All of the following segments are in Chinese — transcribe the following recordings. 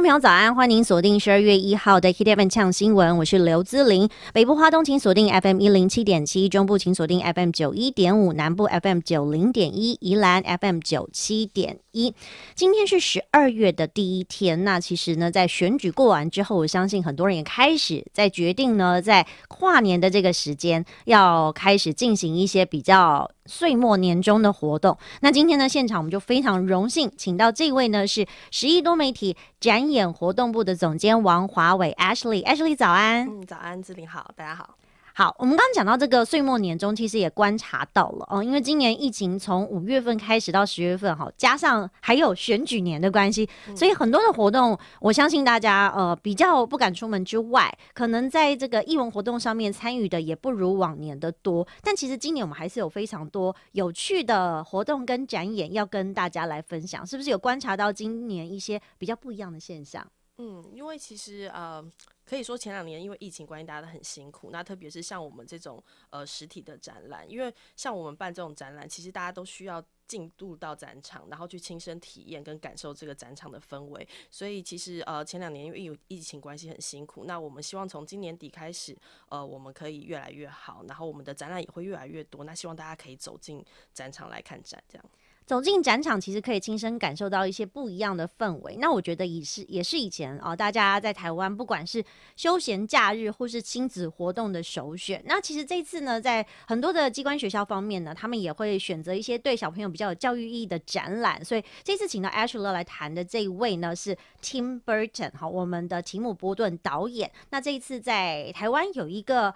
朋友，早安，欢迎锁定十二月一号的《k i t e v e n 呛新闻，我是刘姿玲。北部花东请锁定 FM 一零七点七，中部请锁定 FM 九一点五，南部 FM 九零点一，宜兰 FM 九七点一。今天是十二月的第一天，那其实呢，在选举过完之后，我相信很多人也开始在决定呢，在跨年的这个时间要开始进行一些比较。岁末年终的活动，那今天呢，现场我们就非常荣幸，请到这位呢是十亿多媒体展演活动部的总监王华伟 Ashley，Ashley 早安，嗯，早安，志玲好，大家好。好，我们刚刚讲到这个岁末年终，其实也观察到了哦，因为今年疫情从五月份开始到十月份哈，加上还有选举年的关系，所以很多的活动，我相信大家呃比较不敢出门之外，可能在这个艺文活动上面参与的也不如往年的多。但其实今年我们还是有非常多有趣的活动跟展演要跟大家来分享，是不是有观察到今年一些比较不一样的现象？嗯，因为其实呃，可以说前两年因为疫情关系，大家都很辛苦。那特别是像我们这种呃实体的展览，因为像我们办这种展览，其实大家都需要进入到展场，然后去亲身体验跟感受这个展场的氛围。所以其实呃前两年因为有疫情关系很辛苦。那我们希望从今年底开始，呃我们可以越来越好，然后我们的展览也会越来越多。那希望大家可以走进展场来看展，这样。走进展场，其实可以亲身感受到一些不一样的氛围。那我觉得也是，也是以前啊，大家在台湾不管是休闲假日或是亲子活动的首选。那其实这次呢，在很多的机关学校方面呢，他们也会选择一些对小朋友比较有教育意义的展览。所以这次请到 Ashley 来谈的这一位呢，是 Tim Burton 好，我们的提姆·波顿导演。那这一次在台湾有一个。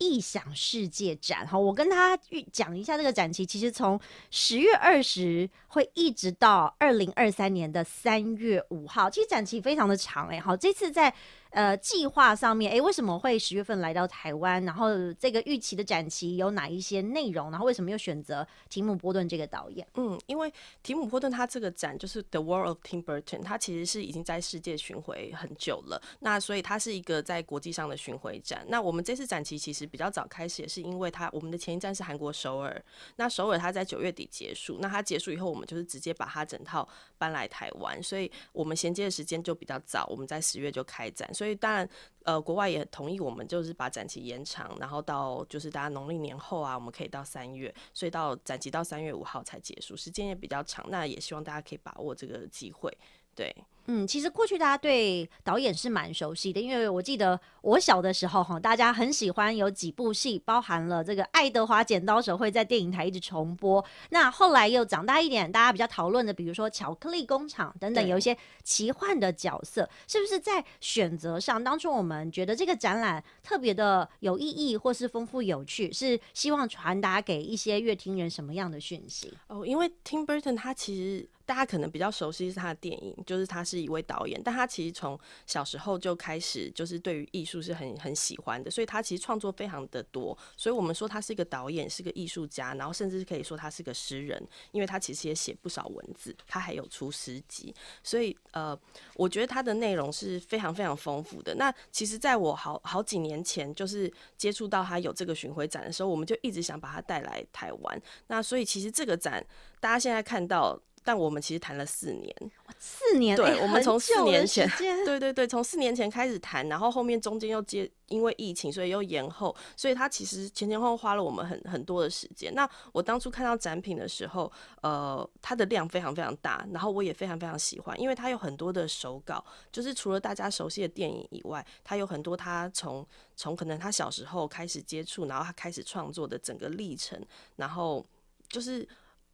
异想世界展哈，我跟他讲一下这个展期，其实从十月二十会一直到二零二三年的三月五号，其实展期非常的长哎，好，这次在。呃，计划上面，哎，为什么会十月份来到台湾？然后这个预期的展期有哪一些内容？然后为什么又选择提姆波顿这个导演？嗯，因为提姆波顿他这个展就是 The World of Tim Burton，他其实是已经在世界巡回很久了。那所以他是一个在国际上的巡回展。那我们这次展期其实比较早开始，也是因为他我们的前一站是韩国首尔。那首尔他在九月底结束，那他结束以后，我们就是直接把他整套搬来台湾，所以我们衔接的时间就比较早。我们在十月就开展。所以当然，呃，国外也同意我们就是把展期延长，然后到就是大家农历年后啊，我们可以到三月，所以到展期到三月五号才结束，时间也比较长。那也希望大家可以把握这个机会，对。嗯，其实过去大家对导演是蛮熟悉的，因为我记得我小的时候哈，大家很喜欢有几部戏，包含了这个《爱德华剪刀手》，会在电影台一直重播。那后来又长大一点，大家比较讨论的，比如说《巧克力工厂》等等，有一些奇幻的角色，是不是在选择上，当初我们觉得这个展览特别的有意义，或是丰富有趣，是希望传达给一些乐听人什么样的讯息？哦，因为 Tim Burton 他其实。大家可能比较熟悉是他的电影，就是他是一位导演，但他其实从小时候就开始，就是对于艺术是很很喜欢的，所以他其实创作非常的多，所以我们说他是一个导演，是个艺术家，然后甚至可以说他是个诗人，因为他其实也写不少文字，他还有出诗集，所以呃，我觉得他的内容是非常非常丰富的。那其实在我好好几年前，就是接触到他有这个巡回展的时候，我们就一直想把他带来台湾，那所以其实这个展大家现在看到。但我们其实谈了四年，四年，对我们从四年前，对对对，从四年前开始谈，然后后面中间又接，因为疫情，所以又延后，所以他其实前前后后花了我们很很多的时间。那我当初看到展品的时候，呃，它的量非常非常大，然后我也非常非常喜欢，因为它有很多的手稿，就是除了大家熟悉的电影以外，它有很多他从从可能他小时候开始接触，然后他开始创作的整个历程，然后就是。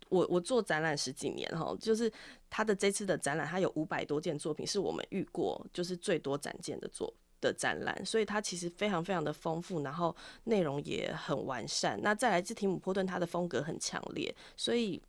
我我做展览十几年哈，就是他的这次的展览，他有五百多件作品，是我们遇过就是最多展件的作的展览，所以它其实非常非常的丰富，然后内容也很完善。那再来自提姆波顿，他的风格很强烈，所以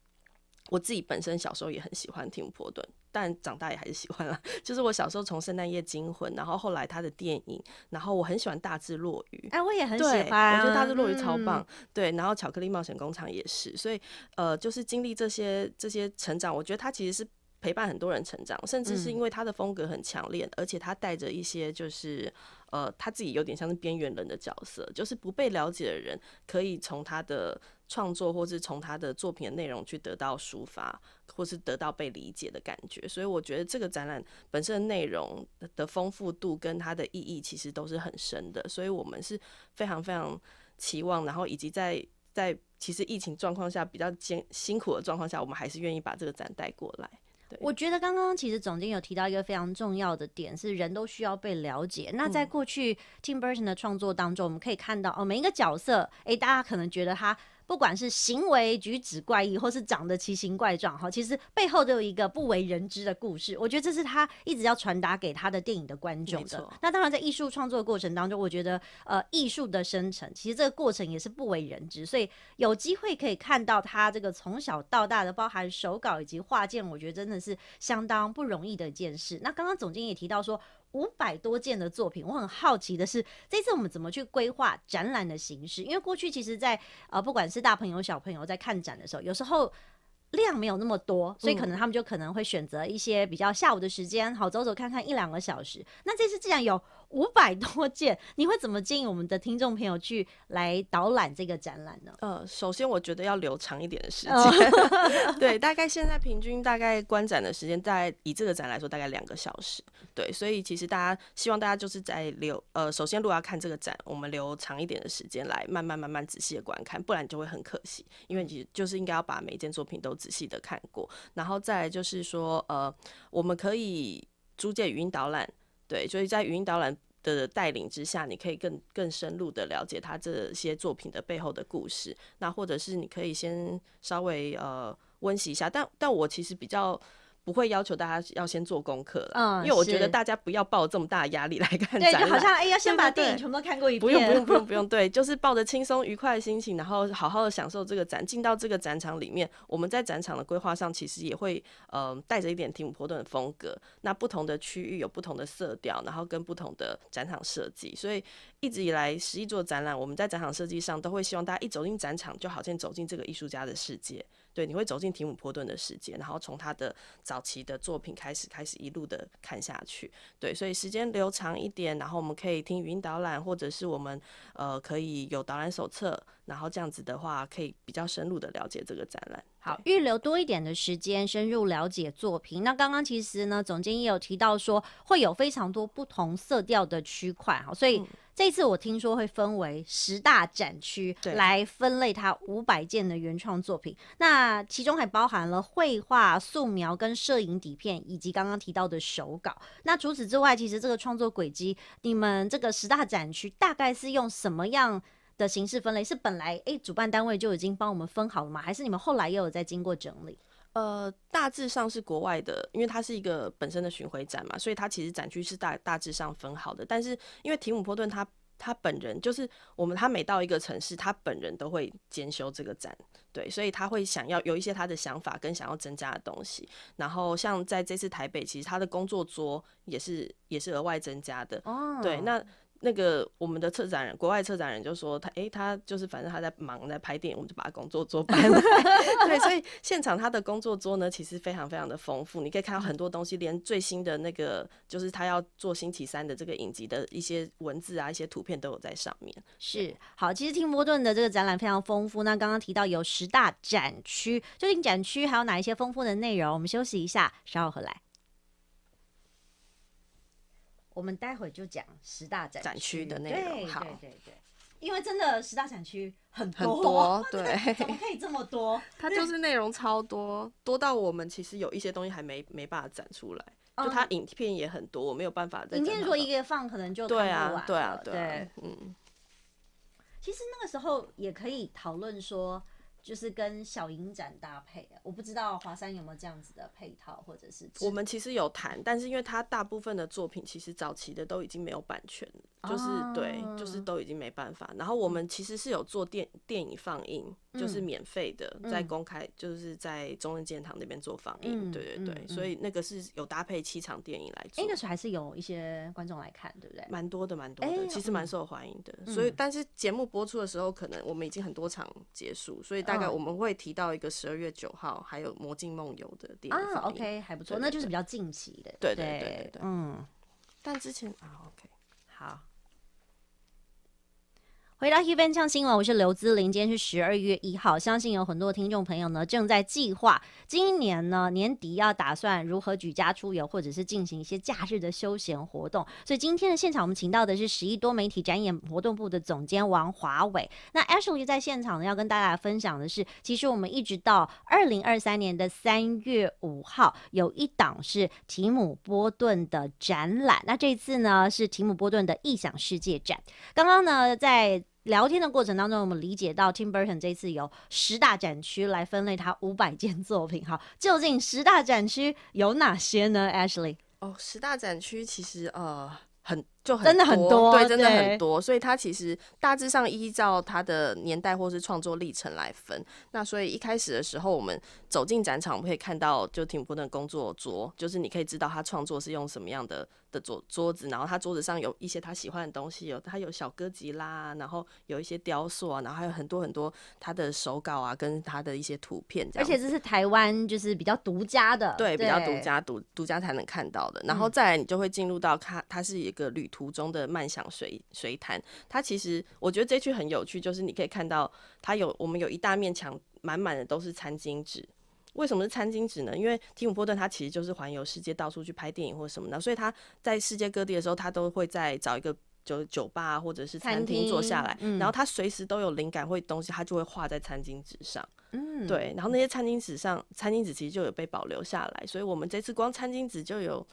我自己本身小时候也很喜欢提姆波顿。但长大也还是喜欢了，就是我小时候从《圣诞夜惊魂》，然后后来他的电影，然后我很喜欢大智若愚，哎，我也很喜欢，我觉得大智若愚超棒，对，然后《巧克力冒险工厂》也是，所以呃，就是经历这些这些成长，我觉得他其实是。陪伴很多人成长，甚至是因为他的风格很强烈，而且他带着一些就是，呃，他自己有点像是边缘人的角色，就是不被了解的人，可以从他的创作或是从他的作品的内容去得到抒发，或是得到被理解的感觉。所以我觉得这个展览本身的内容的丰富度跟它的意义其实都是很深的，所以我们是非常非常期望，然后以及在在其实疫情状况下比较艰辛苦的状况下，我们还是愿意把这个展带过来。我觉得刚刚其实总监有提到一个非常重要的点，是人都需要被了解。那在过去 Tim Burton 的创作当中，我们可以看到哦，每一个角色，哎，大家可能觉得他。不管是行为举止怪异，或是长得奇形怪状，哈，其实背后都有一个不为人知的故事。我觉得这是他一直要传达给他的电影的观众的。那当然，在艺术创作过程当中，我觉得呃，艺术的生成其实这个过程也是不为人知。所以有机会可以看到他这个从小到大的，包含手稿以及画件，我觉得真的是相当不容易的一件事。那刚刚总监也提到说。五百多件的作品，我很好奇的是，这次我们怎么去规划展览的形式？因为过去其实，在呃，不管是大朋友小朋友在看展的时候，有时候量没有那么多，所以可能他们就可能会选择一些比较下午的时间，好走走看看一两个小时。那这次既然有五百多件，你会怎么建议我们的听众朋友去来导览这个展览呢？呃，首先我觉得要留长一点的时间，对，大概现在平均大概观展的时间，在以这个展来说，大概两个小时，对，所以其实大家希望大家就是在留呃，首先如果要看这个展，我们留长一点的时间来慢慢慢慢仔细的观看，不然就会很可惜，因为你就是应该要把每一件作品都仔细的看过，然后再就是说呃，我们可以租借语音导览。对，所以在语音导览的带领之下，你可以更更深入的了解他这些作品的背后的故事。那或者是你可以先稍微呃温习一下，但但我其实比较。不会要求大家要先做功课，因为我觉得大家不要抱这么大的压力来看展。对，就好像哎，要先把电影全部都看过一遍，不用不用不用不 用。对，就是抱着轻松愉快的心情，然后好好的享受这个展。进到这个展场里面，我们在展场的规划上其实也会嗯，带着一点提姆波顿的风格。那不同的区域有不同的色调，然后跟不同的展场设计。所以一直以来，十一座展览，我们在展场设计上都会希望大家一走进展场，就好像走进这个艺术家的世界。对，你会走进提姆波顿的世界，然后从他的早期的作品开始，开始一路的看下去。对，所以时间留长一点，然后我们可以听语音导览，或者是我们呃可以有导览手册，然后这样子的话，可以比较深入的了解这个展览。好，预留多一点的时间，深入了解作品。那刚刚其实呢，总监也有提到说，会有非常多不同色调的区块，哈，所以。这次我听说会分为十大展区来分类它五百件的原创作品，那其中还包含了绘画、素描跟摄影底片，以及刚刚提到的手稿。那除此之外，其实这个创作轨迹，你们这个十大展区大概是用什么样的形式分类？是本来诶主办单位就已经帮我们分好了吗？还是你们后来又有在经过整理？呃，大致上是国外的，因为它是一个本身的巡回展嘛，所以它其实展区是大大致上分好的。但是因为提姆波顿他他本人就是我们他每到一个城市，他本人都会兼修这个展，对，所以他会想要有一些他的想法跟想要增加的东西。然后像在这次台北，其实他的工作桌也是也是额外增加的，哦、对，那。那个我们的策展人，国外策展人就说他，哎，他就是反正他在忙，在拍电影，我们就把他工作桌搬来。对，所以现场他的工作桌呢，其实非常非常的丰富，你可以看到很多东西，连最新的那个就是他要做星期三的这个影集的一些文字啊，一些图片都有在上面。是，好，其实听波顿的这个展览非常丰富。那刚刚提到有十大展区，究竟展区还有哪一些丰富的内容？我们休息一下，稍后回来。我们待会就讲十大展区的内容，好，对对对，因为真的十大展区很多，很多，对，怎么可以这么多？它就是内容超多，多到我们其实有一些东西还没没办法展出来，就它影片也很多，我没有办法。影片果一个放可能就对啊，对啊，对，嗯。其实那个时候也可以讨论说。就是跟小影展搭配啊，我不知道华山有没有这样子的配套，或者是我们其实有谈，但是因为他大部分的作品其实早期的都已经没有版权了，就是对，就是都已经没办法。然后我们其实是有做电电影放映，就是免费的，在公开，就是在中仁建堂那边做放映，对对对，所以那个是有搭配七场电影来做，那个时候还是有一些观众来看，对不对？蛮多的，蛮多的，其实蛮受欢迎的。所以但是节目播出的时候，可能我们已经很多场结束，所以大。大概我们会提到一个十二月九号，还有《魔镜梦游》的电影。啊，OK，还不错，那就是比较近期的。对对对对，嗯。但之前啊，OK，好。回到《Even 锵新闻》，我是刘姿玲。今天是十二月一号，相信有很多听众朋友呢，正在计划今年呢年底要打算如何举家出游，或者是进行一些假日的休闲活动。所以今天的现场，我们请到的是十一多媒体展演活动部的总监王华伟。那 Ashley 在现场呢，要跟大家分享的是，其实我们一直到二零二三年的三月五号，有一档是提姆波顿的展览。那这次呢，是提姆波顿的异想世界展。刚刚呢，在聊天的过程当中，我们理解到 Tim Burton 这次有十大展区来分类他五百件作品。好，究竟十大展区有哪些呢？Ashley，哦，十大展区其实呃很。就真的很多，对，真的很多。所以它其实大致上依照他的年代或是创作历程来分。那所以一开始的时候，我们走进展场，我们可以看到就挺不的工作桌，就是你可以知道他创作是用什么样的的桌桌子。然后他桌子上有一些他喜欢的东西，有他有小歌吉拉，然后有一些雕塑，啊，然后还有很多很多他的手稿啊，跟他的一些图片。而且这是台湾就是比较独家的，对，比较独家独独家才能看到的。然后再来你就会进入到他，他是一个旅途。途中的慢享水水潭，它其实我觉得这句很有趣，就是你可以看到它有我们有一大面墙满满的都是餐巾纸，为什么是餐巾纸呢？因为提姆波顿他其实就是环游世界到处去拍电影或什么的，所以他在世界各地的时候，他都会在找一个酒酒吧或者是餐厅坐下来，然后他随时都有灵感或东西，他就会画在餐巾纸上。嗯，对，然后那些餐巾纸上餐巾纸其实就有被保留下来，所以我们这次光餐巾纸就有。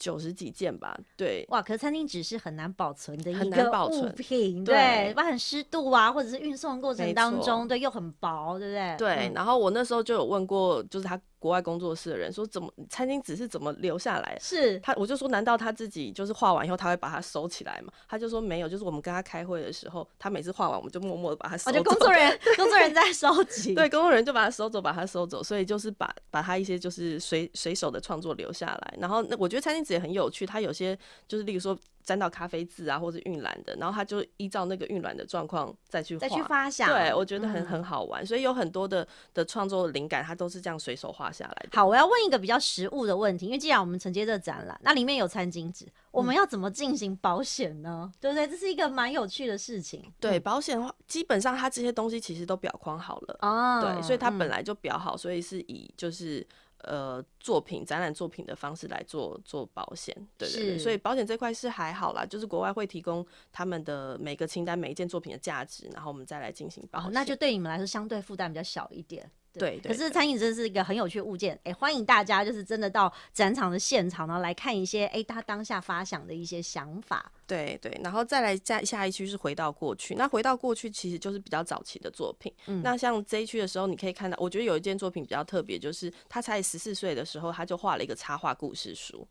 九十几件吧，对，哇，可餐厅纸是很难保存的一个物品，对，不然湿度啊，或者是运送过程当中，对，又很薄，对不对？对，然后我那时候就有问过，就是他。国外工作室的人说：“怎么餐巾纸是怎么留下来？”是他，我就说：“难道他自己就是画完以后他会把它收起来吗？”他就说：“没有，就是我们跟他开会的时候，他每次画完我们就默默的把它收走。”我觉得工作人员 工作人员在收集，对工作人员就把它收走，把它收走，所以就是把把他一些就是随随手的创作留下来。然后那我觉得餐巾纸也很有趣，它有些就是例如说。沾到咖啡渍啊，或者晕染的，然后他就依照那个晕染的状况再去再去发想，对我觉得很很好玩，所以有很多的的创作灵感，他都是这样随手画下来的。好，我要问一个比较实物的问题，因为既然我们承接这个展览，那里面有餐巾纸，我们要怎么进行保险呢？对不对？这是一个蛮有趣的事情。对保险的话，基本上它这些东西其实都裱框好了啊，对，所以它本来就裱好，所以是以就是。呃，作品展览作品的方式来做做保险，对对对，所以保险这块是还好啦，就是国外会提供他们的每个清单每一件作品的价值，然后我们再来进行。保。后那就对你们来说相对负担比较小一点。对，可是餐饮真的是一个很有趣物件，哎，欢迎大家就是真的到展场的现场呢来看一些，哎，他当下发想的一些想法。对对，然后再来下下一期是回到过去，那回到过去其实就是比较早期的作品。那像这一区的时候，你可以看到，我觉得有一件作品比较特别，就是他才十四岁的时候，他就画了一个插画故事书。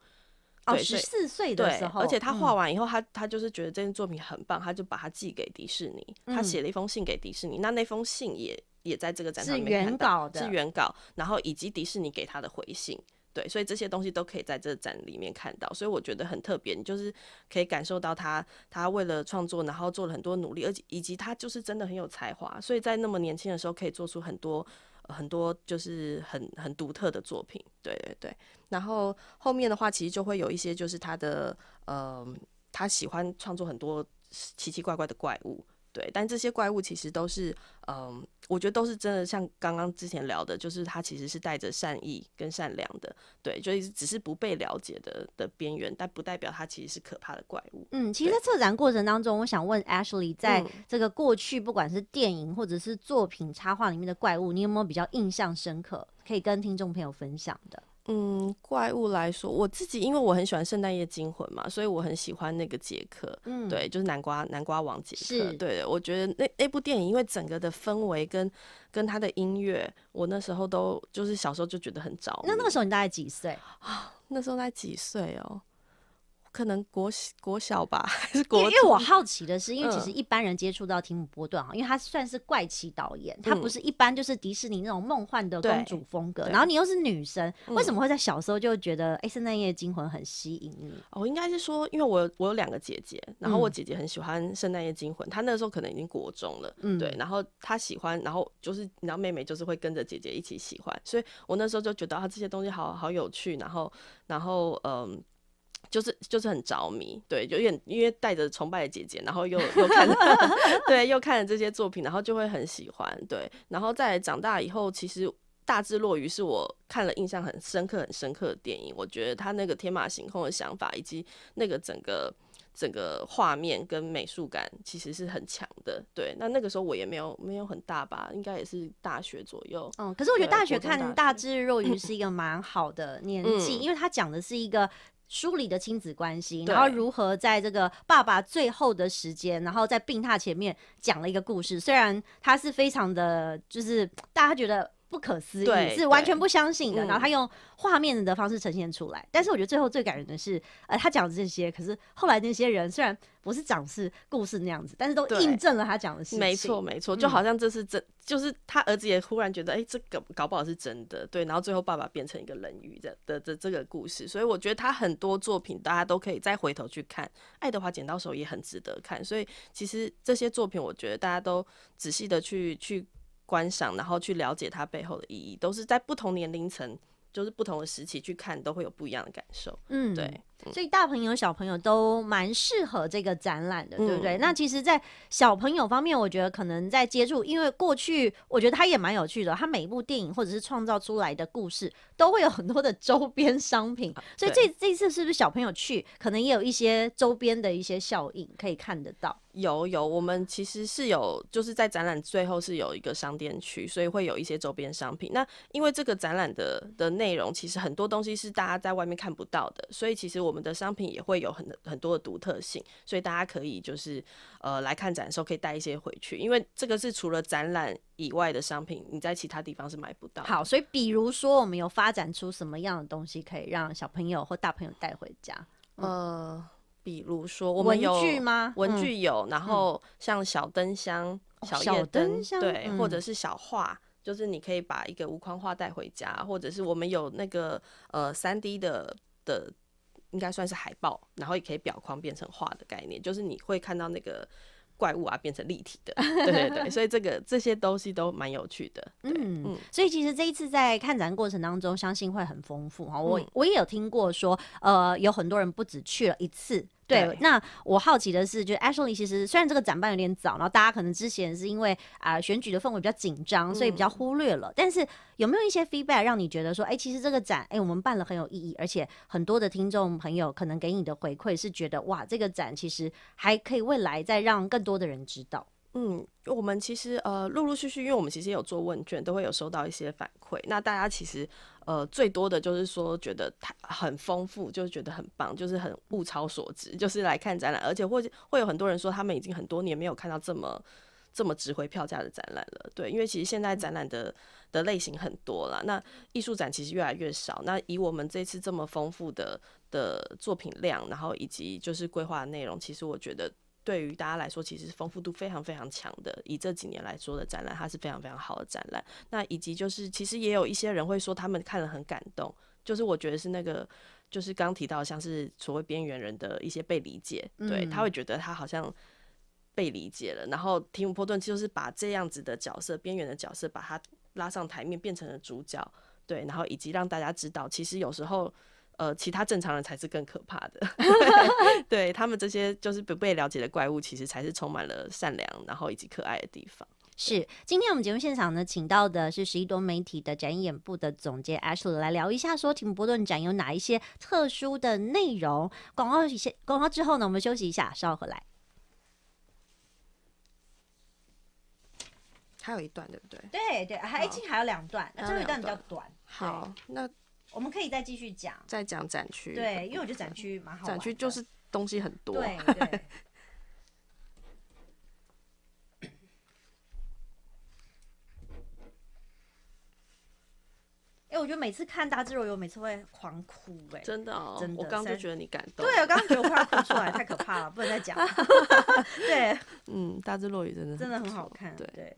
哦，十四岁的时候，而且他画完以后，他他就是觉得这件作品很棒，他就把它寄给迪士尼，他写了一封信给迪士尼，那那封信也。也在这个展上面看到，是原稿，是原稿，然后以及迪士尼给他的回信，对，所以这些东西都可以在这个展里面看到，所以我觉得很特别，你就是可以感受到他，他为了创作，然后做了很多努力，而且以及他就是真的很有才华，所以在那么年轻的时候可以做出很多很多就是很很独特的作品，对对对。然后后面的话其实就会有一些就是他的，嗯，他喜欢创作很多奇奇怪怪的怪物，对，但这些怪物其实都是，嗯。我觉得都是真的，像刚刚之前聊的，就是他其实是带着善意跟善良的，对，所以只是不被了解的的边缘，但不代表他其实是可怕的怪物。嗯，其实策展过程当中，我想问 Ashley，在这个过去，不管是电影或者是作品插画里面的怪物，你有没有比较印象深刻，可以跟听众朋友分享的？嗯，怪物来说，我自己因为我很喜欢《圣诞夜惊魂》嘛，所以我很喜欢那个杰克，嗯，对，就是南瓜南瓜王杰克，对我觉得那那部电影，因为整个的氛围跟跟他的音乐，我那时候都就是小时候就觉得很着迷。那那个时候你大概几岁啊？那时候才几岁哦。可能国国小吧，还是国？因为我好奇的是，因为其实一般人接触到提姆波顿啊，因为他算是怪奇导演，他不是一般就是迪士尼那种梦幻的公主风格。然后你又是女生，为什么会在小时候就觉得《哎，圣诞夜惊魂》很吸引你？哦，应该是说，因为我我有两个姐姐，然后我姐姐很喜欢《圣诞夜惊魂》，她那时候可能已经国中了，对。然后她喜欢，然后就是然后妹妹就是会跟着姐姐一起喜欢，所以我那时候就觉得啊，这些东西好好有趣。然后然后嗯。就是就是很着迷，对，有点因为带着崇拜的姐姐，然后又又看了，对，又看了这些作品，然后就会很喜欢，对。然后在长大以后，其实《大智若愚》是我看了印象很深刻、很深刻的电影。我觉得他那个天马行空的想法，以及那个整个整个画面跟美术感，其实是很强的。对，那那个时候我也没有没有很大吧，应该也是大学左右。嗯，可是我觉得大学看《大智若愚》是一个蛮好的年纪，因为他讲的是一个。梳理的亲子关系，然后如何在这个爸爸最后的时间，然后在病榻前面讲了一个故事，虽然他是非常的，就是大家觉得。不可思议，是完全不相信的。然后他用画面的方式呈现出来。但是我觉得最后最感人的是，呃，他讲这些，可是后来那些人虽然不是讲是故事那样子，但是都印证了他讲的事情。没错，没错，就好像这是真，就是他儿子也忽然觉得，哎，这个搞不好是真的。对，然后最后爸爸变成一个人鱼的的的这个故事。所以我觉得他很多作品，大家都可以再回头去看，《爱德华剪刀手》也很值得看。所以其实这些作品，我觉得大家都仔细的去去。观赏，然后去了解它背后的意义，都是在不同年龄层，就是不同的时期去看，都会有不一样的感受。嗯，对。所以大朋友小朋友都蛮适合这个展览的，对不对？那其实，在小朋友方面，我觉得可能在接触，因为过去我觉得他也蛮有趣的，他每一部电影或者是创造出来的故事都会有很多的周边商品。所以这这次是不是小朋友去，可能也有一些周边的一些效应可以看得到？有有，我们其实是有就是在展览最后是有一个商店区，所以会有一些周边商品。那因为这个展览的的内容，其实很多东西是大家在外面看不到的，所以其实我。我们的商品也会有很很多的独特性，所以大家可以就是呃来看展的时候可以带一些回去，因为这个是除了展览以外的商品，你在其他地方是买不到。好，所以比如说我们有发展出什么样的东西可以让小朋友或大朋友带回家？呃，比如说我们有文具吗？文具有，然后像小灯箱、小夜灯，对，或者是小画，就是你可以把一个无框画带回家，或者是我们有那个呃三 D 的的。应该算是海报，然后也可以表框变成画的概念，就是你会看到那个怪物啊变成立体的，对对对，所以这个这些东西都蛮有趣的，嗯，所以其实这一次在看展过程当中，相信会很丰富哈。我我也有听过说，呃，有很多人不止去了一次。对，那我好奇的是，就 Ashley，其实虽然这个展办有点早，然后大家可能之前是因为啊选举的氛围比较紧张，所以比较忽略了。但是有没有一些 feedback 让你觉得说，哎，其实这个展，哎，我们办了很有意义，而且很多的听众朋友可能给你的回馈是觉得，哇，这个展其实还可以，未来再让更多的人知道。嗯，我们其实呃，陆陆续续，因为我们其实有做问卷，都会有收到一些反馈。那大家其实呃，最多的就是说觉得它很丰富，就是觉得很棒，就是很物超所值，就是来看展览。而且会会有很多人说，他们已经很多年没有看到这么这么值回票价的展览了。对，因为其实现在展览的的类型很多了，那艺术展其实越来越少。那以我们这次这么丰富的的作品量，然后以及就是规划内容，其实我觉得。对于大家来说，其实丰富度非常非常强的。以这几年来说的展览，它是非常非常好的展览。那以及就是，其实也有一些人会说他们看了很感动。就是我觉得是那个，就是刚提到像是所谓边缘人的一些被理解，对他会觉得他好像被理解了。然后提姆·波顿就是把这样子的角色，边缘的角色，把他拉上台面，变成了主角。对，然后以及让大家知道，其实有时候。呃，其他正常人才是更可怕的，对他们这些就是不被了解的怪物，其实才是充满了善良，然后以及可爱的地方。是，今天我们节目现场呢，请到的是十一多媒体的展演部的总监 Ashley 来聊一下，说停波顿展有哪一些特殊的内容。广告一些广告之后呢，我们休息一下，稍后回来。还有一段，对不对？对对，还近还有两段，最后一段比较短。好，那。我们可以再继续讲，再讲展区。对，因为我觉得展区蛮好。展区就是东西很多。对对。哎，我觉得每次看《大智若游》，每次会狂哭哎，真的，真的，我刚刚就觉得你感动。对，我刚刚觉得快哭出来，太可怕了，不能再讲。对，嗯，《大智若游》真的真的很好看，对。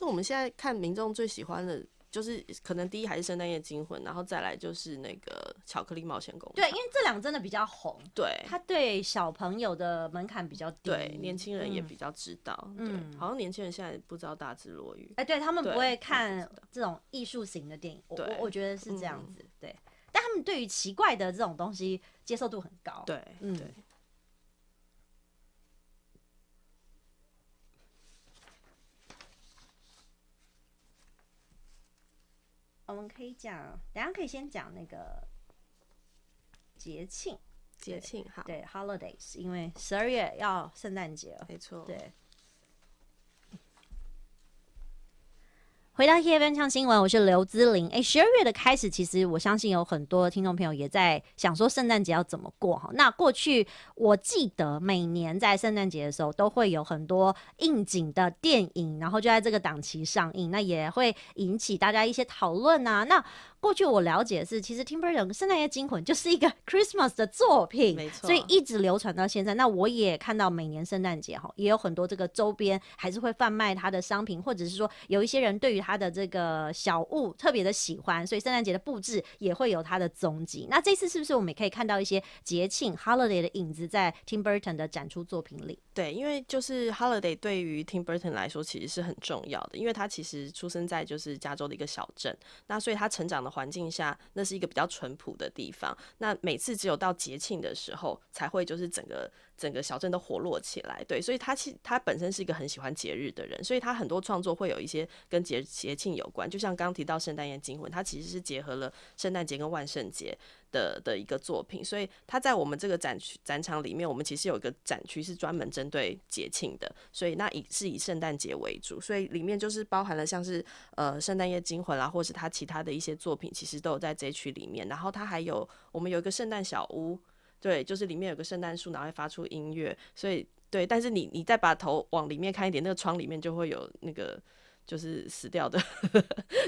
就我们现在看民众最喜欢的就是，可能第一还是《圣诞夜惊魂》，然后再来就是那个《巧克力冒险工》。对，因为这两个真的比较红。对。它对小朋友的门槛比较低。对，年轻人也比较知道。嗯。好像年轻人现在不知道大智若愚。哎，对他们不会看这种艺术型的电影，我我我觉得是这样子。对。但他们对于奇怪的这种东西接受度很高。对，嗯。我们可以讲，大家可以先讲那个节庆，节庆好，对，holiday，s 因为十二月要圣诞节了，没错，对。回到新闻，我是刘姿玲。哎，十二月的开始，其实我相信有很多听众朋友也在想说圣诞节要怎么过哈。那过去我记得每年在圣诞节的时候，都会有很多应景的电影，然后就在这个档期上映，那也会引起大家一些讨论啊。那过去我了解是，其实《Tim Burton 圣诞夜惊魂》就是一个 Christmas 的作品，没错，所以一直流传到现在。那我也看到每年圣诞节哈，也有很多这个周边还是会贩卖它的商品，或者是说有一些人对于它。他的这个小物特别的喜欢，所以圣诞节的布置也会有他的踪迹。那这次是不是我们也可以看到一些节庆 holiday 的影子在 Tim Burton 的展出作品里？对，因为就是 holiday 对于 Tim Burton 来说其实是很重要的，因为他其实出生在就是加州的一个小镇，那所以他成长的环境下，那是一个比较淳朴的地方。那每次只有到节庆的时候，才会就是整个。整个小镇都活络起来，对，所以他其他本身是一个很喜欢节日的人，所以他很多创作会有一些跟节节庆有关，就像刚刚提到《圣诞夜惊魂》，它其实是结合了圣诞节跟万圣节的的一个作品。所以他在我们这个展区展场里面，我们其实有一个展区是专门针对节庆的，所以那以是以圣诞节为主，所以里面就是包含了像是呃《圣诞夜惊魂》啦，或是他其他的一些作品，其实都有在这一区里面。然后他还有我们有一个圣诞小屋。对，就是里面有个圣诞树，然后发出音乐，所以对，但是你你再把头往里面看一点，那个窗里面就会有那个。就是死掉的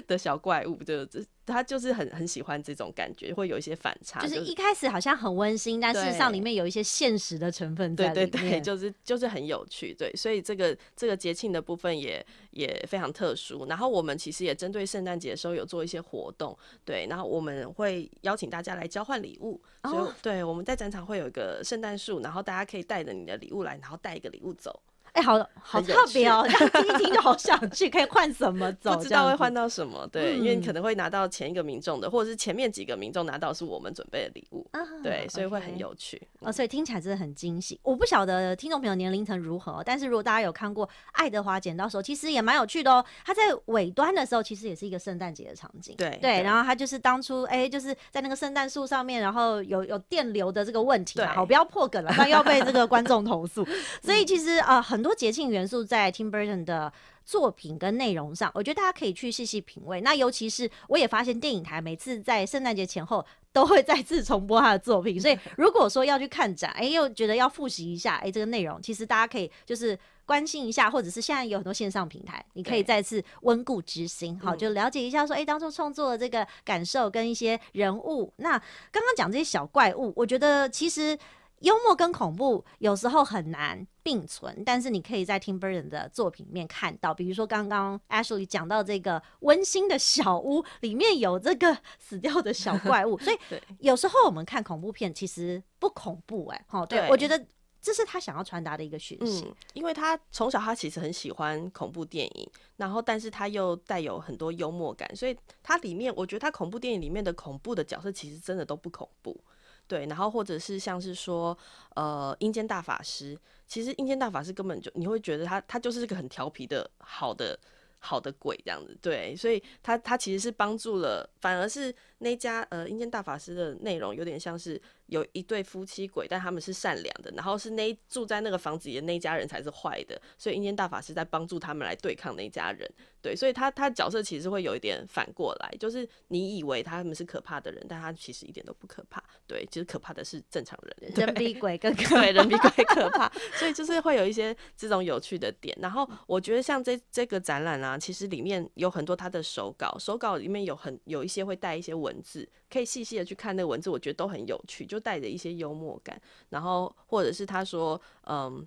的小怪物，就这他就是很很喜欢这种感觉，会有一些反差。就是一开始好像很温馨，但事实上里面有一些现实的成分在。对对对，就是就是很有趣，对，所以这个这个节庆的部分也也非常特殊。然后我们其实也针对圣诞节的时候有做一些活动，对，然后我们会邀请大家来交换礼物，所以对我们在展场会有一个圣诞树，然后大家可以带着你的礼物来，然后带一个礼物走。哎，好好特别哦，听一听就好，想去可以换什么 走？不知道会换到什么？对，因为你可能会拿到前一个民众的，或者是前面几个民众拿到是我们准备的礼物。啊，对，所以会很有趣啊，所以听起来真的很惊喜。我不晓得听众朋友年龄层如何，但是如果大家有看过《爱德华剪刀手》，其实也蛮有趣的哦。他在尾端的时候，其实也是一个圣诞节的场景。对对，然后他就是当初哎，就是在那个圣诞树上面，然后有有电流的这个问题嘛，好不要破梗了，不要被这个观众投诉。所以其实啊，很。很多节庆元素在 Tim Burton 的作品跟内容上，我觉得大家可以去细细品味。那尤其是我也发现，电影台每次在圣诞节前后都会再次重播他的作品。所以如果说要去看展，哎，又觉得要复习一下，哎，这个内容，其实大家可以就是关心一下，或者是现在有很多线上平台，你可以再次温故知新，好，就了解一下说，哎，当初创作的这个感受跟一些人物。那刚刚讲这些小怪物，我觉得其实。幽默跟恐怖有时候很难并存，但是你可以在 Tim Burton 的作品里面看到，比如说刚刚 Ashley 讲到这个温馨的小屋里面有这个死掉的小怪物，所以有时候我们看恐怖片其实不恐怖哎，哦，对我觉得这是他想要传达的一个讯息，因为他从小他其实很喜欢恐怖电影，然后但是他又带有很多幽默感，所以他里面我觉得他恐怖电影里面的恐怖的角色其实真的都不恐怖。对，然后或者是像是说，呃，阴间大法师，其实阴间大法师根本就你会觉得他他就是个很调皮的好的好的鬼这样子，对，所以他他其实是帮助了，反而是那家呃阴间大法师的内容有点像是。有一对夫妻鬼，但他们是善良的。然后是那住在那个房子里的那家人才是坏的。所以阴间大法师在帮助他们来对抗那家人。对，所以他他角色其实会有一点反过来，就是你以为他们是可怕的人，但他其实一点都不可怕。对，其实可怕的是正常人，人比鬼更对，人比鬼可怕。所以就是会有一些这种有趣的点。然后我觉得像这这个展览啊，其实里面有很多他的手稿，手稿里面有很有一些会带一些文字，可以细细的去看那个文字，我觉得都很有趣。就带着一些幽默感，然后或者是他说，嗯，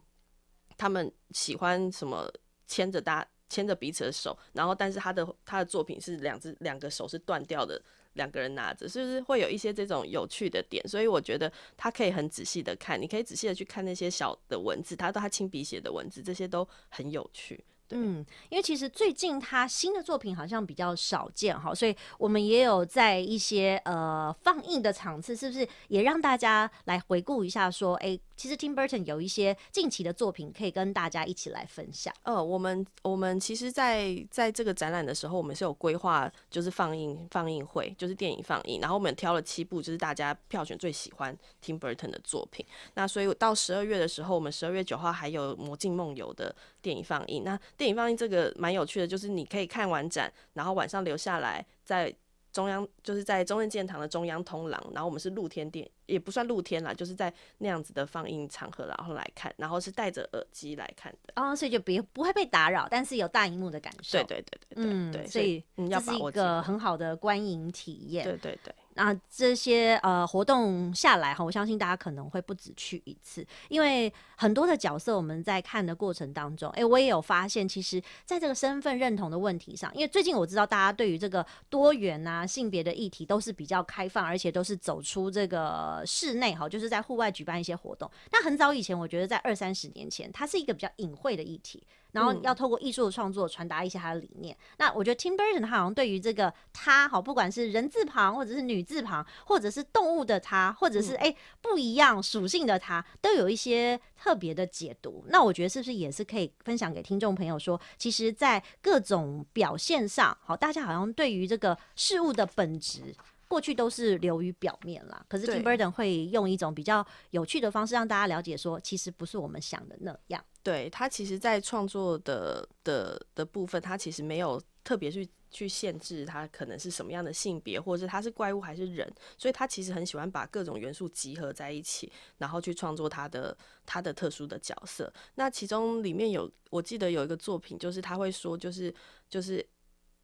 他们喜欢什么，牵着搭，牵着彼此的手，然后但是他的他的作品是两只两个手是断掉的，两个人拿着，是不是会有一些这种有趣的点？所以我觉得他可以很仔细的看，你可以仔细的去看那些小的文字，他他亲笔写的文字，这些都很有趣。嗯，因为其实最近他新的作品好像比较少见哈，所以我们也有在一些呃放映的场次，是不是也让大家来回顾一下说，哎。其实 Tim Burton 有一些近期的作品可以跟大家一起来分享。呃，我们我们其实，在在这个展览的时候，我们是有规划，就是放映放映会，就是电影放映。然后我们挑了七部，就是大家票选最喜欢 Tim Burton 的作品。那所以到十二月的时候，我们十二月九号还有《魔镜梦游》的电影放映。那电影放映这个蛮有趣的，就是你可以看完展，然后晚上留下来在。中央就是在中央建堂的中央通廊，然后我们是露天店，也不算露天啦，就是在那样子的放映场合，然后来看，然后是戴着耳机来看的。哦，所以就别不会被打扰，但是有大荧幕的感觉。对对对对，嗯，对，所以这是一个很好的观影体验。对对对。那这些呃活动下来哈，我相信大家可能会不止去一次，因为很多的角色我们在看的过程当中，哎，我也有发现，其实在这个身份认同的问题上，因为最近我知道大家对于这个多元啊性别的议题都是比较开放，而且都是走出这个室内哈，就是在户外举办一些活动。那很早以前，我觉得在二三十年前，它是一个比较隐晦的议题。然后要透过艺术的创作传达一些他的理念。那我觉得 Tim Burton 他好像对于这个“他”好，不管是人字旁，或者是女字旁，或者是动物的“他”，或者是哎不一样属性的“他”，都有一些特别的解读。那我觉得是不是也是可以分享给听众朋友说，其实，在各种表现上，好，大家好像对于这个事物的本质。过去都是流于表面啦，可是 Tim Burton 会用一种比较有趣的方式让大家了解，说其实不是我们想的那样。对他其实，在创作的的的部分，他其实没有特别去去限制他可能是什么样的性别，或者是他是怪物还是人，所以他其实很喜欢把各种元素集合在一起，然后去创作他的他的特殊的角色。那其中里面有，我记得有一个作品，就是他会说，就是就是。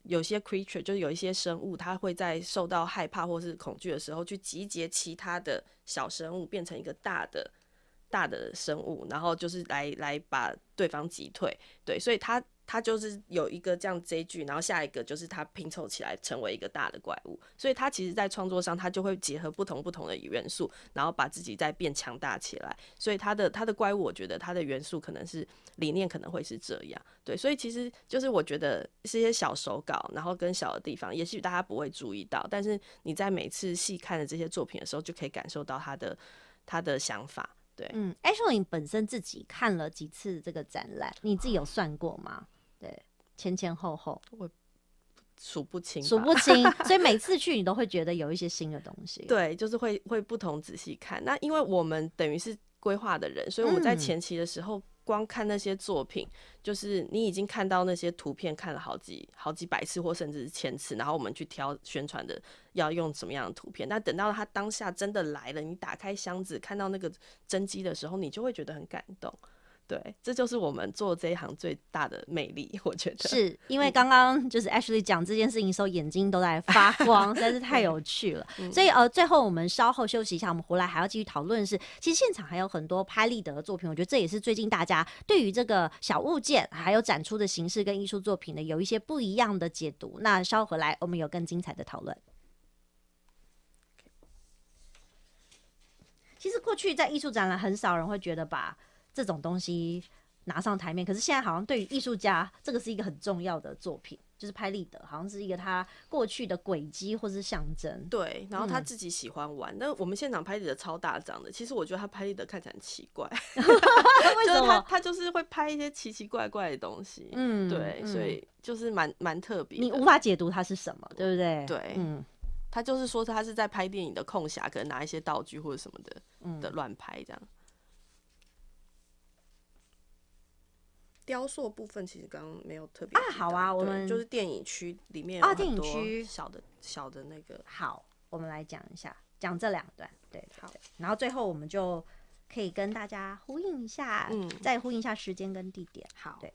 有些 creature 就是有一些生物，它会在受到害怕或是恐惧的时候，去集结其他的小生物，变成一个大的大的生物，然后就是来来把对方击退。对，所以它。它就是有一个这样 J 句，然后下一个就是它拼凑起来成为一个大的怪物，所以它其实，在创作上，它就会结合不同不同的元素，然后把自己再变强大起来。所以它的它的怪物，我觉得它的元素可能是理念，可能会是这样。对，所以其实就是我觉得是一些小手稿，然后跟小的地方，也许大家不会注意到，但是你在每次细看的这些作品的时候，就可以感受到它的它的想法。对，嗯，l e y 本身自己看了几次这个展览，你自己有算过吗？对，前前后后我数不清，数不清，所以每次去你都会觉得有一些新的东西。对，就是会会不同仔细看。那因为我们等于是规划的人，所以我们在前期的时候，光看那些作品，就是你已经看到那些图片看了好几好几百次，或甚至是千次，然后我们去挑宣传的要用什么样的图片。那等到他当下真的来了，你打开箱子看到那个真机的时候，你就会觉得很感动。对，这就是我们做这一行最大的魅力，我觉得。是因为刚刚就是 Ashley 讲这件事情的时候，眼睛都在发 光，真是太有趣了。所以呃，最后我们稍后休息一下，我们回来还要继续讨论。是，其实现场还有很多拍立得的作品，我觉得这也是最近大家对于这个小物件还有展出的形式跟艺术作品呢，有一些不一样的解读。那稍回来我们有更精彩的讨论。其实过去在艺术展览，很少人会觉得吧。这种东西拿上台面，可是现在好像对于艺术家，这个是一个很重要的作品，就是拍立得，好像是一个他过去的轨迹或是象征。对，然后他自己喜欢玩，但我们现场拍立得超大张的，其实我觉得他拍立得看起来很奇怪，为什么？他就是会拍一些奇奇怪怪的东西，嗯，对，所以就是蛮蛮特别，你无法解读它是什么，对不对？对，嗯，他就是说他是在拍电影的空暇，可能拿一些道具或者什么的的乱拍这样。雕塑部分其实刚刚没有特别啊，好啊，我们就是电影区里面，啊，电影区小的、小的那个。好，我们来讲一下，讲这两段，对，好，然后最后我们就可以跟大家呼应一下，嗯，再呼应一下时间跟地点。好，对。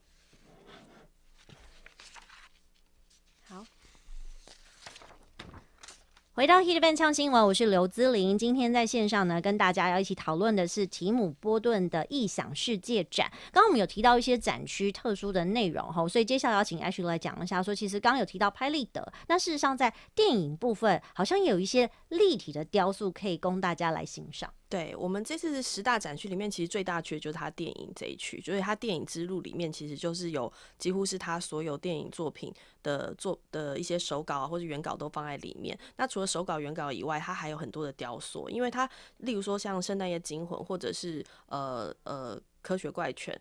回到 Hit Event 新闻，我是刘姿玲。今天在线上呢，跟大家要一起讨论的是提姆波顿的异想世界展。刚刚我们有提到一些展区特殊的内容哈，所以接下来要请 Ashu 来讲一下，说其实刚刚有提到拍立得，那事实上在电影部分，好像也有一些立体的雕塑可以供大家来欣赏。对我们这次十大展区里面，其实最大区就是他电影这一区，就是他电影之路里面，其实就是有几乎是他所有电影作品的作的一些手稿啊，或者原稿都放在里面。那除了手稿原稿以外，它还有很多的雕塑，因为它例如说像《圣诞夜惊魂》或者是呃呃《科学怪犬》，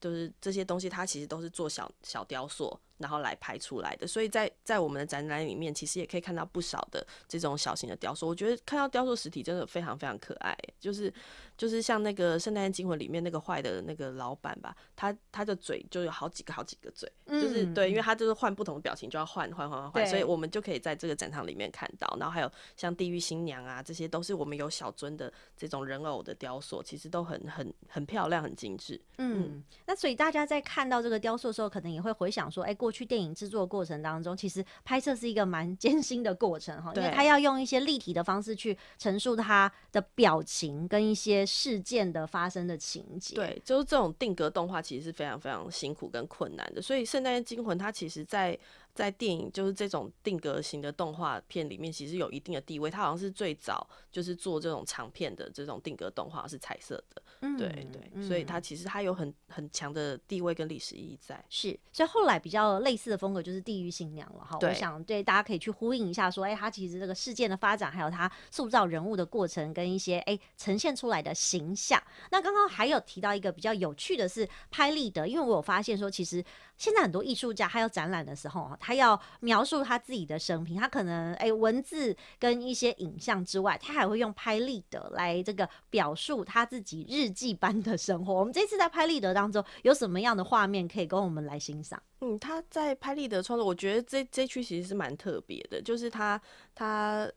就是这些东西，它其实都是做小小雕塑。然后来拍出来的，所以在在我们的展览里面，其实也可以看到不少的这种小型的雕塑。我觉得看到雕塑实体真的非常非常可爱，就是。就是像那个《圣诞夜惊魂》里面那个坏的那个老板吧，他他的嘴就有好几个好几个嘴，就是对，因为他就是换不同的表情就要换换换换换，所以我们就可以在这个展场里面看到。然后还有像《地狱新娘》啊，这些都是我们有小尊的这种人偶的雕塑，其实都很很很漂亮，很精致。嗯，那所以大家在看到这个雕塑的时候，可能也会回想说，哎，过去电影制作过程当中，其实拍摄是一个蛮 艰辛的过程哈，因为他要用一些立体的方式去陈述他的表情跟一些。事件的发生的情节，对，就是这种定格动画其实是非常非常辛苦跟困难的。所以《圣诞惊魂》它其实，在在电影就是这种定格型的动画片里面，其实有一定的地位。它好像是最早就是做这种长片的这种定格动画，是彩色的。对对，所以他其实他有很很强的地位跟历史意义在，是，所以后来比较类似的风格就是《地狱新娘》了哈。我想对大家可以去呼应一下，说哎，他其实这个事件的发展，还有他塑造人物的过程，跟一些哎呈现出来的形象。那刚刚还有提到一个比较有趣的是拍立得，因为我有发现说其实。现在很多艺术家，他要展览的时候，他要描述他自己的生平，他可能哎文字跟一些影像之外，他还会用拍立得来这个表述他自己日记般的生活。我们这次在拍立得当中有什么样的画面可以跟我们来欣赏？嗯，他在拍立得创作，我觉得这这区其实是蛮特别的，就是他他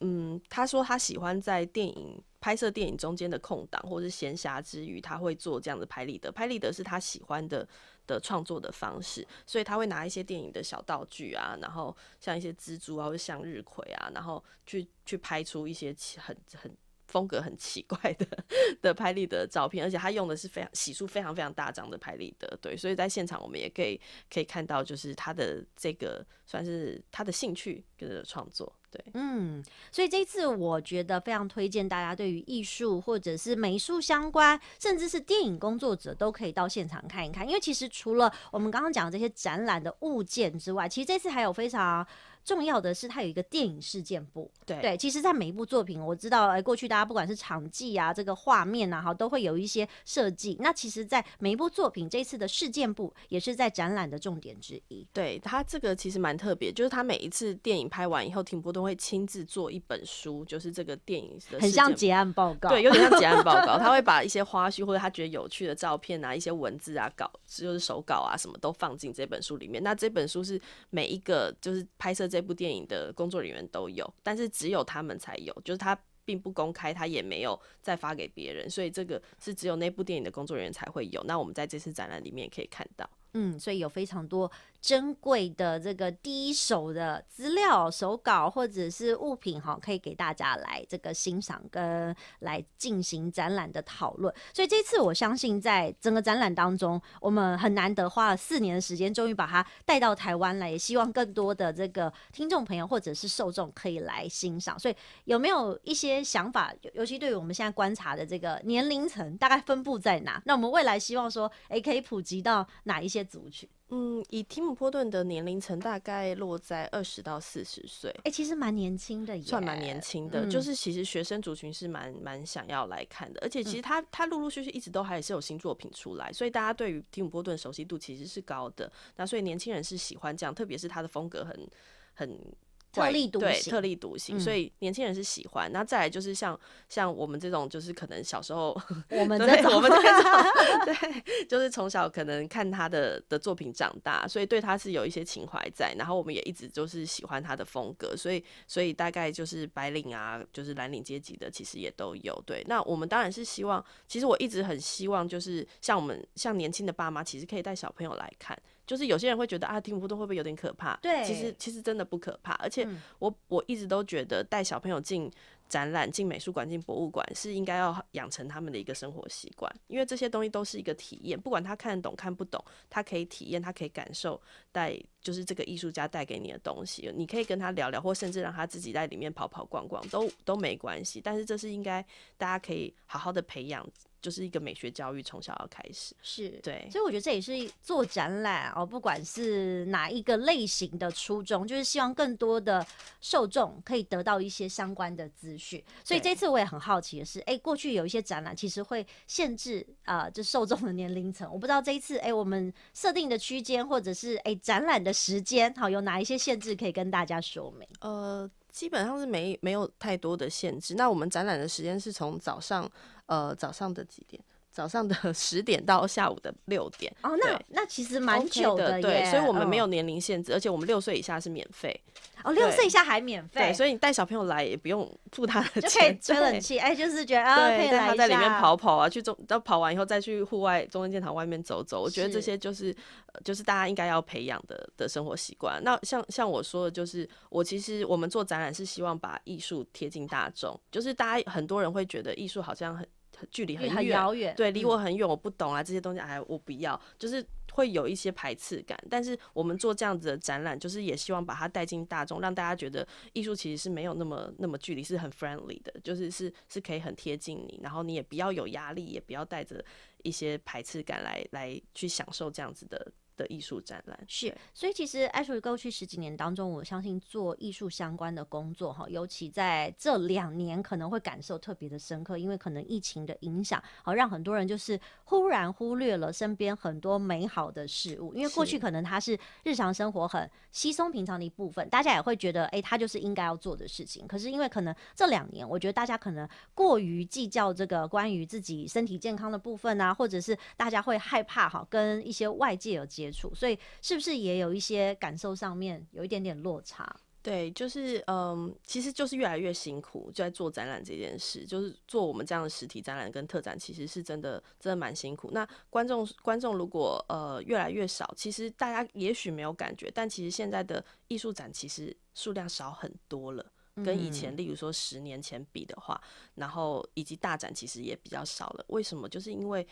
嗯他说他喜欢在电影拍摄电影中间的空档或是闲暇之余，他会做这样的拍立得。拍立得是他喜欢的。的创作的方式，所以他会拿一些电影的小道具啊，然后像一些蜘蛛啊，或者向日葵啊，然后去去拍出一些很很。风格很奇怪的的拍立得照片，而且他用的是非常洗漱非常非常大张的拍立得，对，所以在现场我们也可以可以看到，就是他的这个算是他的兴趣跟创作，对，嗯，所以这次我觉得非常推荐大家，对于艺术或者是美术相关，甚至是电影工作者，都可以到现场看一看，因为其实除了我们刚刚讲的这些展览的物件之外，其实这次还有非常。重要的是，它有一个电影事件簿。对，对，其实，在每一部作品，我知道，哎，过去大家不管是场记啊，这个画面啊，哈，都会有一些设计。那其实，在每一部作品，这次的事件簿也是在展览的重点之一。对它这个其实蛮特别，就是他每一次电影拍完以后，停波都会亲自做一本书，就是这个电影很像结案报告，对，有点像结案报告。他会把一些花絮或者他觉得有趣的照片啊，一些文字啊，稿就是手稿啊，什么都放进这本书里面。那这本书是每一个就是拍摄。这部电影的工作人员都有，但是只有他们才有，就是他并不公开，他也没有再发给别人，所以这个是只有那部电影的工作人员才会有。那我们在这次展览里面可以看到，嗯，所以有非常多。珍贵的这个第一手的资料、手稿或者是物品哈，可以给大家来这个欣赏跟来进行展览的讨论。所以这次我相信，在整个展览当中，我们很难得花了四年的时间，终于把它带到台湾来，也希望更多的这个听众朋友或者是受众可以来欣赏。所以有没有一些想法？尤其对于我们现在观察的这个年龄层，大概分布在哪？那我们未来希望说，诶，可以普及到哪一些族群？嗯，以提姆波顿的年龄层大概落在二十到四十岁，哎，其实蛮年轻的，算蛮年轻的。就是其实学生族群是蛮蛮想要来看的，而且其实他他陆陆续续一直都还是有新作品出来，所以大家对于提姆波顿熟悉度其实是高的。那所以年轻人是喜欢这样，特别是他的风格很很。特立独对，特立独行，所以年轻人是喜欢。那再来就是像像我们这种，就是可能小时候，我们对，我们这种，对，就是从小可能看他的的作品长大，所以对他是有一些情怀在。然后我们也一直就是喜欢他的风格，所以所以大概就是白领啊，就是蓝领阶级的，其实也都有。对，那我们当然是希望，其实我一直很希望，就是像我们像年轻的爸妈，其实可以带小朋友来看。就是有些人会觉得啊，听不懂会不会有点可怕？对，其实其实真的不可怕。而且我我一直都觉得带小朋友进展览、进美术馆、进博物馆是应该要养成他们的一个生活习惯，因为这些东西都是一个体验，不管他看得懂看不懂，他可以体验，他可以感受带就是这个艺术家带给你的东西。你可以跟他聊聊，或甚至让他自己在里面跑跑逛逛都都没关系。但是这是应该大家可以好好的培养。就是一个美学教育，从小要开始，是对，所以我觉得这也是做展览哦，不管是哪一个类型的初衷，就是希望更多的受众可以得到一些相关的资讯。所以这次我也很好奇的是，哎，过去有一些展览其实会限制啊，就受众的年龄层，我不知道这一次哎，我们设定的区间或者是哎展览的时间，好有哪一些限制可以跟大家说明？呃，基本上是没没有太多的限制。那我们展览的时间是从早上，呃，早上的几点？早上的 十点到下午的六点哦，那那其实蛮久的，对，所以我们没有年龄限制，而且我们六岁以下是免费哦，六岁以下还免费，对，所以你带小朋友来也不用付他的钱，就可以吹冷气，哎，就是觉得啊，可以带他在里面跑跑啊，去中到跑完以后再去户外中央殿堂外面走走，我觉得这些就是就是大家应该要培养的的生活习惯。那像像我说的就是，我其实我们做展览是希望把艺术贴近大众，就是大家很多人会觉得艺术好像很。距离很远，对，离我很远，我不懂啊，这些东西哎，我不要，就是会有一些排斥感。但是我们做这样子的展览，就是也希望把它带进大众，让大家觉得艺术其实是没有那么那么距离，是很 friendly 的，就是是是可以很贴近你，然后你也不要有压力，也不要带着一些排斥感来来去享受这样子的。的艺术展览是，所以其实爱数过去十几年当中，我相信做艺术相关的工作哈，尤其在这两年可能会感受特别的深刻，因为可能疫情的影响，好让很多人就是忽然忽略了身边很多美好的事物，因为过去可能它是日常生活很稀松平常的一部分，大家也会觉得哎，它就是应该要做的事情。可是因为可能这两年，我觉得大家可能过于计较这个关于自己身体健康的部分啊，或者是大家会害怕哈，跟一些外界有接。接触，所以是不是也有一些感受上面有一点点落差？对，就是嗯，其实就是越来越辛苦，就在做展览这件事，就是做我们这样的实体展览跟特展，其实是真的真的蛮辛苦。那观众观众如果呃越来越少，其实大家也许没有感觉，但其实现在的艺术展其实数量少很多了，跟以前，例如说十年前比的话，然后以及大展其实也比较少了。为什么？就是因为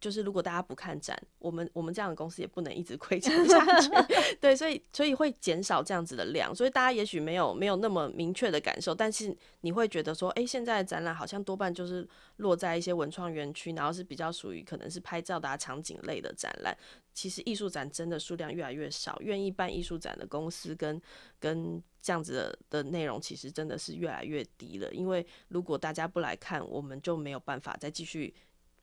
就是如果大家不看展，我们我们这样的公司也不能一直亏钱下去，对，所以所以会减少这样子的量，所以大家也许没有没有那么明确的感受，但是你会觉得说，哎，现在的展览好像多半就是落在一些文创园区，然后是比较属于可能是拍照的场景类的展览。其实艺术展真的数量越来越少，愿意办艺术展的公司跟跟这样子的的内容其实真的是越来越低了，因为如果大家不来看，我们就没有办法再继续。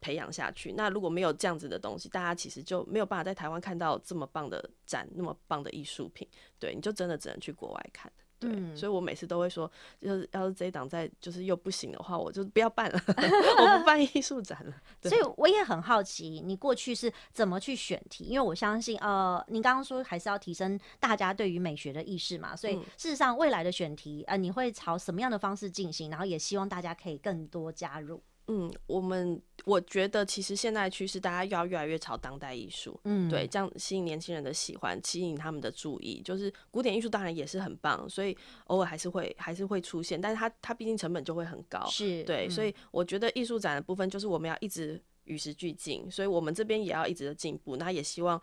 培养下去，那如果没有这样子的东西，大家其实就没有办法在台湾看到这么棒的展，那么棒的艺术品。对，你就真的只能去国外看。对，所以我每次都会说，就是要是这一档再就是又不行的话，我就不要办了，我不办艺术展了。所以我也很好奇，你过去是怎么去选题？因为我相信，呃，你刚刚说还是要提升大家对于美学的意识嘛。所以事实上，未来的选题，呃，你会朝什么样的方式进行？然后也希望大家可以更多加入。嗯，我们我觉得其实现在趋势，大家要越来越朝当代艺术，嗯，对，这样吸引年轻人的喜欢，吸引他们的注意。就是古典艺术当然也是很棒，所以偶尔还是会还是会出现，但是它它毕竟成本就会很高，是对，所以我觉得艺术展的部分就是我们要一直与时俱进，所以我们这边也要一直的进步，那也希望。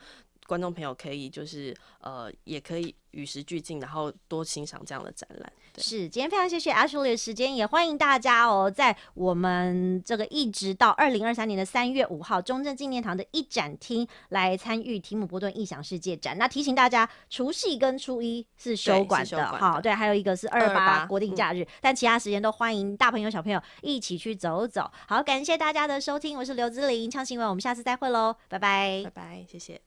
观众朋友可以就是呃，也可以与时俱进，然后多欣赏这样的展览。是，今天非常谢谢阿淑丽的时间，也欢迎大家哦，在我们这个一直到二零二三年的三月五号，中正纪念堂的一展厅来参与提姆波顿异想世界展。那提醒大家，除夕跟初一是休馆的，好对，还有一个是二八国定假日，但其他时间都欢迎大朋友小朋友一起去走走。好，感谢大家的收听，我是刘姿玲，唱新闻，我们下次再会喽，拜拜，拜拜，谢谢。